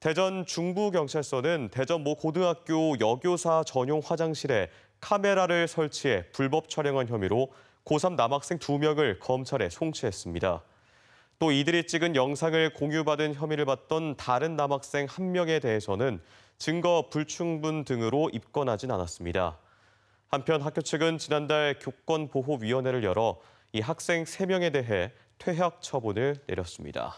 대전 중부경찰서는 대전 모 고등학교 여교사 전용 화장실에 카메라를 설치해 불법 촬영한 혐의로 고3 남학생 2명을 검찰에 송치했습니다. 또 이들이 찍은 영상을 공유받은 혐의를 받던 다른 남학생 1명에 대해서는 증거 불충분 등으로 입건하진 않았습니다. 한편 학교 측은 지난달 교권보호위원회를 열어 이 학생 3명에 대해 퇴학 처분을 내렸습니다.